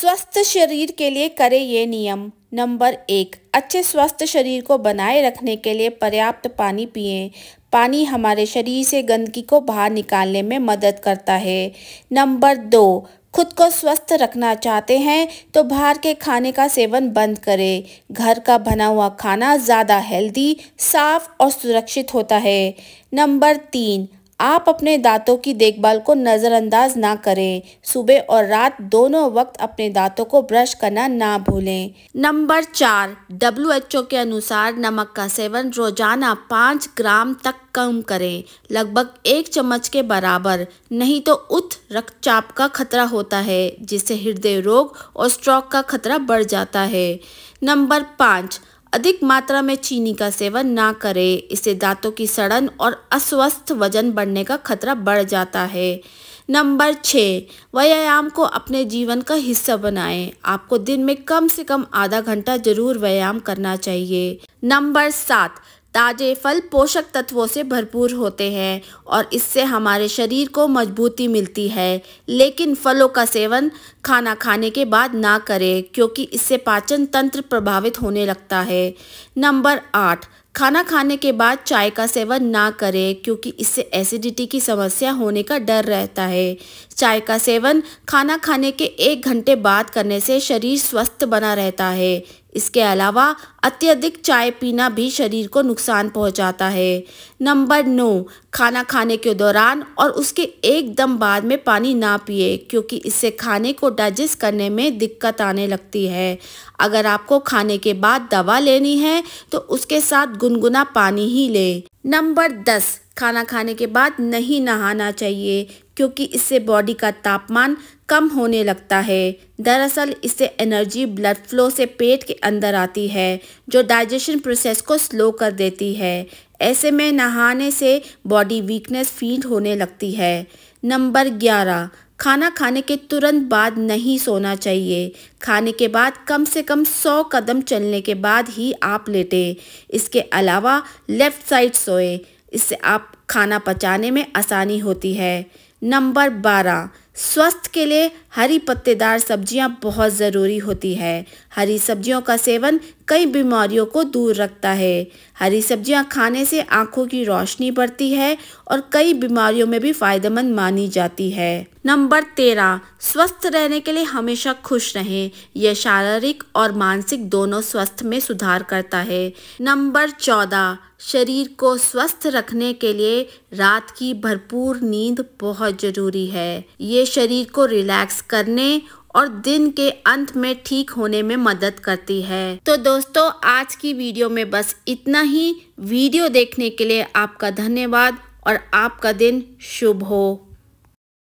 स्वस्थ शरीर के लिए करें ये नियम नंबर एक अच्छे स्वस्थ शरीर को बनाए रखने के लिए पर्याप्त पानी पिए पानी हमारे शरीर से गंदगी को बाहर निकालने में मदद करता है नंबर दो खुद को स्वस्थ रखना चाहते हैं तो बाहर के खाने का सेवन बंद करें घर का बना हुआ खाना ज़्यादा हेल्दी साफ और सुरक्षित होता है नंबर तीन आप अपने दांतों की देखभाल को नज़रअंदाज ना करें सुबह और रात दोनों वक्त अपने दांतों को ब्रश करना ना भूलें नंबर चार डब्ल्यू के अनुसार नमक का सेवन रोजाना पाँच ग्राम तक कम करें लगभग एक चम्मच के बराबर नहीं तो उच्च रक्तचाप का खतरा होता है जिससे हृदय रोग और स्ट्रोक का खतरा बढ़ जाता है नंबर पाँच अधिक मात्रा में चीनी का सेवन ना करें इससे दांतों की सड़न और अस्वस्थ वजन बढ़ने का खतरा बढ़ जाता है नंबर छः व्यायाम को अपने जीवन का हिस्सा बनाएं आपको दिन में कम से कम आधा घंटा जरूर व्यायाम करना चाहिए नंबर सात ताज़े फल पोषक तत्वों से भरपूर होते हैं और इससे हमारे शरीर को मजबूती मिलती है लेकिन फलों का सेवन खाना खाने के बाद ना करें क्योंकि इससे पाचन तंत्र प्रभावित होने लगता है नंबर आठ खाना खाने के बाद चाय का सेवन ना करें क्योंकि इससे एसिडिटी की समस्या होने का डर रहता है चाय का सेवन खाना खाने के एक घंटे बाद करने से शरीर स्वस्थ बना रहता है इसके अलावा अत्यधिक चाय पीना भी शरीर को नुकसान पहुंचाता है नंबर नौ खाना खाने के दौरान और उसके एकदम बाद में पानी ना पिए क्योंकि इससे खाने को डाइजेस्ट करने में दिक्कत आने लगती है अगर आपको खाने के बाद दवा लेनी है तो उसके साथ गुनगुना पानी ही ले नंबर दस खाना खाने के बाद नहीं नहाना चाहिए क्योंकि इससे बॉडी का तापमान कम होने लगता है दरअसल इससे एनर्जी ब्लड फ्लो से पेट के अंदर आती है जो डाइजेशन प्रोसेस को स्लो कर देती है ऐसे में नहाने से बॉडी वीकनेस फील होने लगती है नंबर ग्यारह खाना खाने के तुरंत बाद नहीं सोना चाहिए खाने के बाद कम से कम 100 कदम चलने के बाद ही आप लेटें इसके अलावा लेफ़्ट साइड सोए इससे आप खाना पचाने में आसानी होती है नंबर बारह स्वास्थ्य के लिए हरी पत्तेदार सब्जियां बहुत ज़रूरी होती है हरी सब्जियों का सेवन कई बीमारियों को दूर रखता है हरी सब्जियां खाने से आंखों की रोशनी बढ़ती है और कई बीमारियों में भी फायदेमंद मानी जाती है नंबर तेरह स्वस्थ रहने के लिए हमेशा खुश रहें यह शारीरिक और मानसिक दोनों स्वस्थ में सुधार करता है नंबर चौदह शरीर को स्वस्थ रखने के लिए रात की भरपूर नींद बहुत ज़रूरी है ये शरीर को रिलैक्स करने और दिन के अंत में ठीक होने में मदद करती है तो दोस्तों आज की वीडियो में बस इतना ही वीडियो देखने के लिए आपका धन्यवाद और आपका दिन शुभ हो